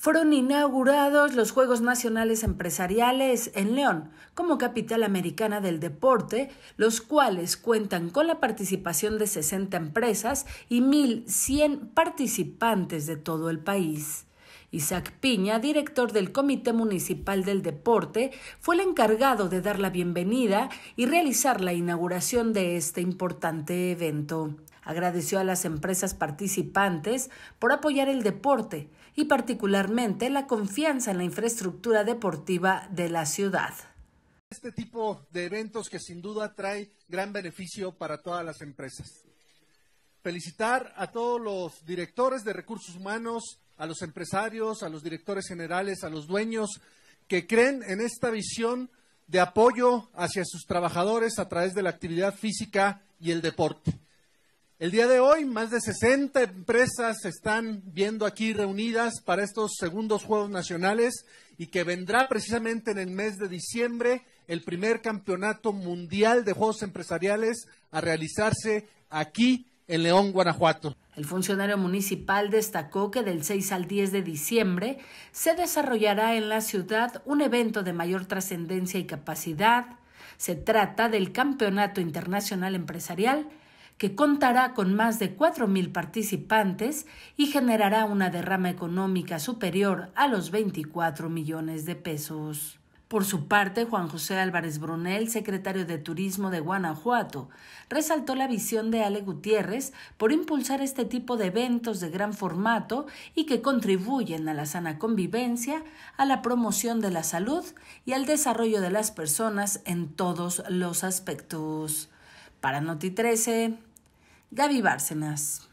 fueron inaugurados los Juegos Nacionales Empresariales en León, como capital americana del deporte, los cuales cuentan con la participación de 60 empresas y 1.100 participantes de todo el país. Isaac Piña, director del Comité Municipal del Deporte, fue el encargado de dar la bienvenida y realizar la inauguración de este importante evento. Agradeció a las empresas participantes por apoyar el deporte y particularmente la confianza en la infraestructura deportiva de la ciudad. Este tipo de eventos que sin duda trae gran beneficio para todas las empresas. Felicitar a todos los directores de recursos humanos, a los empresarios, a los directores generales, a los dueños que creen en esta visión de apoyo hacia sus trabajadores a través de la actividad física y el deporte. El día de hoy, más de 60 empresas se están viendo aquí reunidas para estos segundos Juegos Nacionales y que vendrá precisamente en el mes de diciembre el primer campeonato mundial de Juegos Empresariales a realizarse aquí en León, Guanajuato. El funcionario municipal destacó que del 6 al 10 de diciembre se desarrollará en la ciudad un evento de mayor trascendencia y capacidad. Se trata del Campeonato Internacional Empresarial, que contará con más de 4.000 participantes y generará una derrama económica superior a los 24 millones de pesos. Por su parte, Juan José Álvarez Brunel, secretario de Turismo de Guanajuato, resaltó la visión de Ale Gutiérrez por impulsar este tipo de eventos de gran formato y que contribuyen a la sana convivencia, a la promoción de la salud y al desarrollo de las personas en todos los aspectos. Para Noti 13, Gaby Bárcenas.